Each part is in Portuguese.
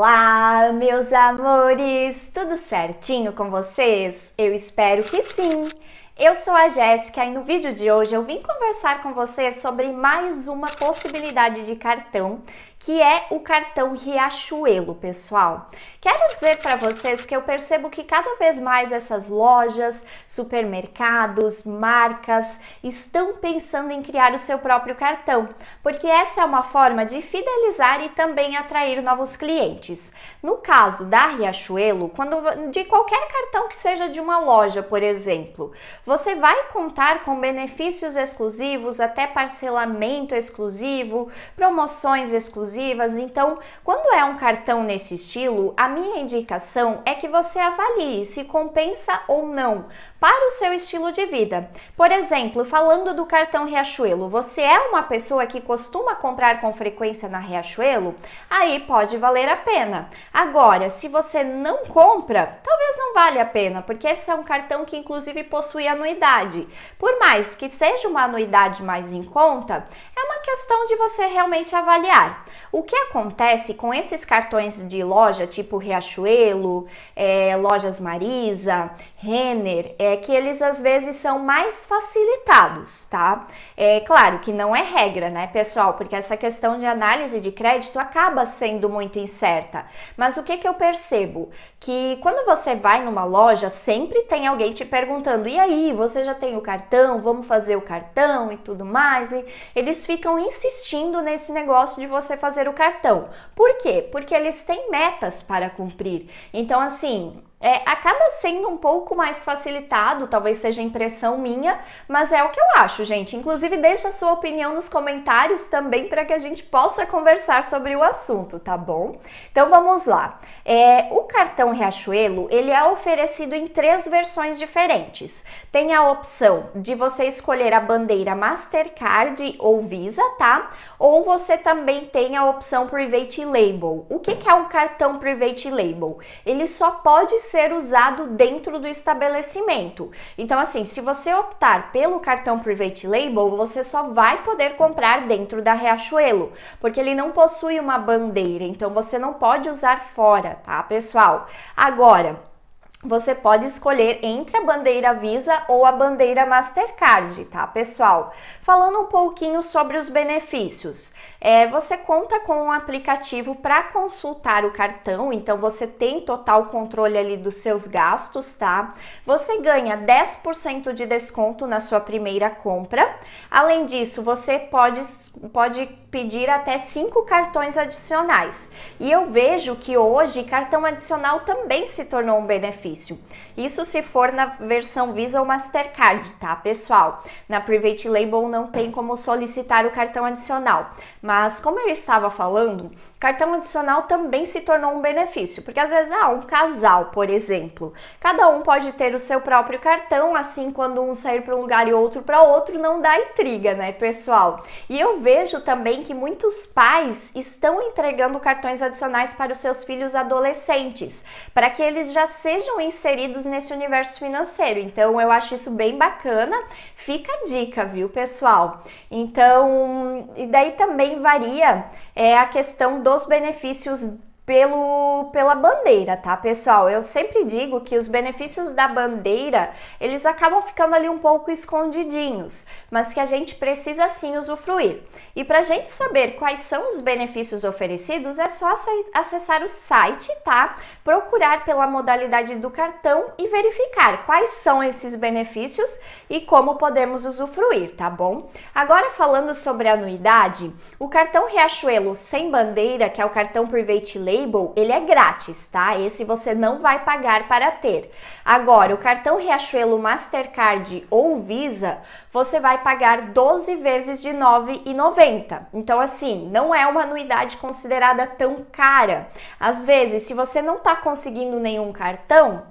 Olá, meus amores! Tudo certinho com vocês? Eu espero que sim! Eu sou a Jéssica e no vídeo de hoje eu vim conversar com vocês sobre mais uma possibilidade de cartão que é o cartão Riachuelo, pessoal. Quero dizer para vocês que eu percebo que cada vez mais essas lojas, supermercados, marcas estão pensando em criar o seu próprio cartão, porque essa é uma forma de fidelizar e também atrair novos clientes. No caso da Riachuelo, quando de qualquer cartão que seja de uma loja, por exemplo, você vai contar com benefícios exclusivos, até parcelamento exclusivo, promoções exclusivas exclusivas. Então, quando é um cartão nesse estilo, a minha indicação é que você avalie se compensa ou não, para o seu estilo de vida. Por exemplo, falando do cartão Riachuelo, você é uma pessoa que costuma comprar com frequência na Riachuelo? Aí pode valer a pena. Agora, se você não compra, talvez não valha a pena, porque esse é um cartão que inclusive possui anuidade. Por mais que seja uma anuidade mais em conta, é uma questão de você realmente avaliar. O que acontece com esses cartões de loja, tipo Riachuelo, é, Lojas Marisa, Renner é que eles às vezes são mais facilitados, tá? É claro que não é regra, né, pessoal? Porque essa questão de análise de crédito acaba sendo muito incerta. Mas o que, que eu percebo? Que quando você vai numa loja, sempre tem alguém te perguntando: e aí, você já tem o cartão? Vamos fazer o cartão e tudo mais? E eles ficam insistindo nesse negócio de você fazer o cartão. Por quê? Porque eles têm metas para cumprir. Então, assim, é, acaba sendo um pouco mais facilitado, talvez seja impressão minha, mas é o que eu acho, gente. Inclusive, deixa a sua opinião nos comentários também para que a gente possa conversar sobre o assunto, tá bom? Então vamos lá. É, o cartão Riachuelo ele é oferecido em três versões diferentes. Tem a opção de você escolher a bandeira Mastercard ou Visa, tá? Ou você também tem a opção Private Label. O que, que é um cartão Private Label? Ele só pode ser usado dentro do estabelecimento. Então, assim, se você optar pelo cartão Private Label, você só vai poder comprar dentro da Riachuelo, porque ele não possui uma bandeira, então você não pode usar fora, tá, pessoal? Agora, você pode escolher entre a bandeira Visa ou a bandeira Mastercard, tá, pessoal? Falando um pouquinho sobre os benefícios, é, você conta com um aplicativo para consultar o cartão, então você tem total controle ali dos seus gastos, tá? Você ganha 10% de desconto na sua primeira compra. Além disso, você pode, pode pedir até cinco cartões adicionais. E eu vejo que hoje cartão adicional também se tornou um benefício benefício. Isso se for na versão Visa ou Mastercard, tá, pessoal? Na Private Label não tem como solicitar o cartão adicional, mas como eu estava falando, cartão adicional também se tornou um benefício, porque às vezes há ah, um casal, por exemplo, cada um pode ter o seu próprio cartão, assim quando um sair para um lugar e outro para outro não dá intriga, né, pessoal? E eu vejo também que muitos pais estão entregando cartões adicionais para os seus filhos adolescentes, para que eles já sejam inseridos nesse universo financeiro. Então eu acho isso bem bacana. Fica a dica, viu, pessoal? Então, e daí também varia é, a questão dos benefícios pelo, pela bandeira, tá, pessoal? Eu sempre digo que os benefícios da bandeira, eles acabam ficando ali um pouco escondidinhos, mas que a gente precisa sim usufruir. E para a gente saber quais são os benefícios oferecidos, é só acessar o site, tá? Procurar pela modalidade do cartão e verificar quais são esses benefícios e como podemos usufruir, tá bom? Agora falando sobre a anuidade, o cartão Riachuelo sem bandeira, que é o cartão por Leite Payable, ele é grátis, tá? Esse você não vai pagar para ter. Agora, o cartão Riachuelo Mastercard ou Visa, você vai pagar 12 vezes de e 9,90. Então, assim, não é uma anuidade considerada tão cara. Às vezes, se você não está conseguindo nenhum cartão,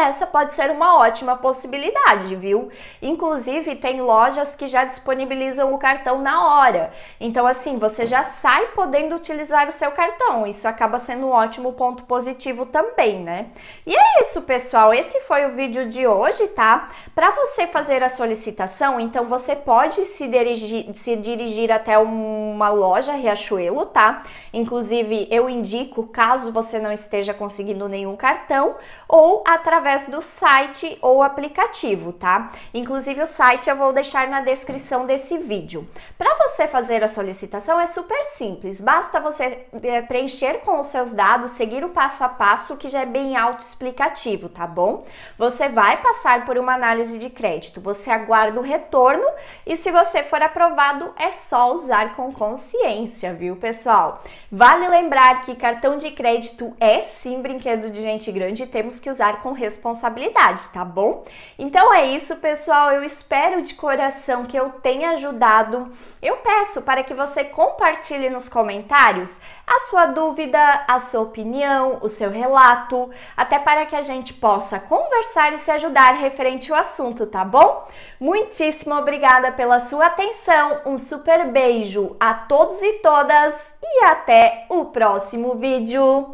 essa pode ser uma ótima possibilidade, viu? Inclusive, tem lojas que já disponibilizam o cartão na hora. Então, assim, você já sai podendo utilizar o seu cartão. Isso acaba sendo um ótimo ponto positivo também, né? E é isso, pessoal. Esse foi o vídeo de hoje, tá? Para você fazer a solicitação, então você pode se dirigir, se dirigir até uma loja Riachuelo, tá? Inclusive, eu indico, caso você não esteja conseguindo nenhum cartão, ou através através do site ou aplicativo, tá? Inclusive o site eu vou deixar na descrição desse vídeo. Para você fazer a solicitação é super simples, basta você eh, preencher com os seus dados, seguir o passo a passo que já é bem autoexplicativo, tá bom? Você vai passar por uma análise de crédito, você aguarda o retorno e se você for aprovado é só usar com consciência, viu, pessoal? Vale lembrar que cartão de crédito é sim brinquedo de gente grande e temos que usar com responsabilidade responsabilidade, tá bom? Então é isso, pessoal. Eu espero de coração que eu tenha ajudado. Eu peço para que você compartilhe nos comentários a sua dúvida, a sua opinião, o seu relato, até para que a gente possa conversar e se ajudar referente ao assunto, tá bom? Muitíssimo obrigada pela sua atenção. Um super beijo a todos e todas e até o próximo vídeo.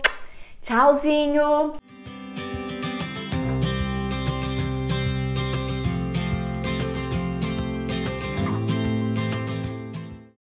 Tchauzinho!